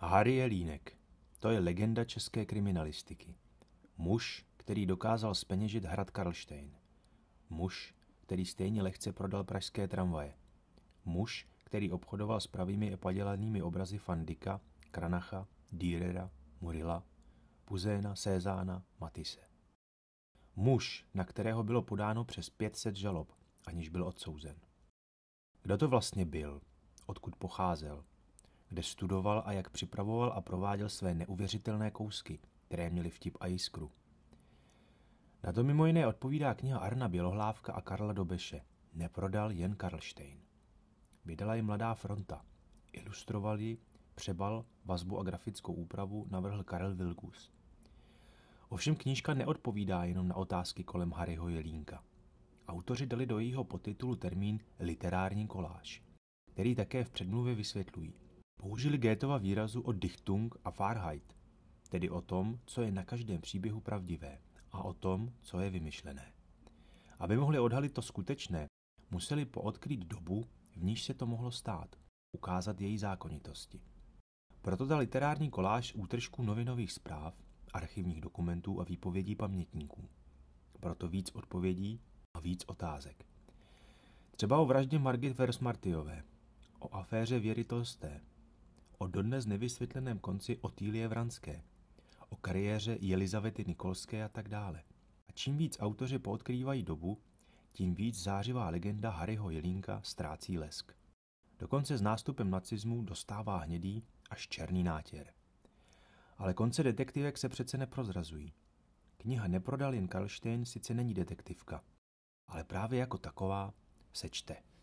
Harry Jelínek, To je legenda české kriminalistiky. Muž, který dokázal speněžit hrad Karlštejn. Muž, který stejně lehce prodal pražské tramvaje. Muž, který obchodoval s pravými padělanými obrazy Fandika, Kranacha, Dírera, Murila, Puzéna, Sézána, Matise. Muž, na kterého bylo podáno přes 500 žalob, aniž byl odsouzen. Kdo to vlastně byl? Odkud pocházel? kde studoval a jak připravoval a prováděl své neuvěřitelné kousky, které měly vtip a jiskru. Na to mimo jiné odpovídá kniha Arna Bělohlávka a Karla Dobeše Neprodal jen Karlštejn. Vydala ji Mladá fronta. Ilustroval ji, přebal, vazbu a grafickou úpravu navrhl Karel Vilgus. Ovšem knížka neodpovídá jenom na otázky kolem Harryho Jelínka. Autoři dali do jejího podtitulu termín literární koláž, který také v předmluvě vysvětlují – Použili Gétova výrazu o Dichtung a Wahrheit, tedy o tom, co je na každém příběhu pravdivé a o tom, co je vymyšlené. Aby mohli odhalit to skutečné, museli poodkryt dobu, v níž se to mohlo stát, ukázat její zákonitosti. Proto ta literární koláž útržku novinových zpráv, archivních dokumentů a výpovědí pamětníků. Proto víc odpovědí a víc otázek. Třeba o vraždě Margit Versmartyové, o aféře Věry Tolsté, o dodnes nevysvětleném konci Otílie Vranské, o kariéře Jelizavety Nikolské a tak dále. A čím víc autoři poodkrývají dobu, tím víc zářivá legenda Harryho Jelínka ztrácí lesk. Dokonce s nástupem nacismu dostává hnědý až černý nátěr. Ale konce detektivek se přece neprozrazují. Kniha Neprodal jen Karlštejn sice není detektivka, ale právě jako taková se čte.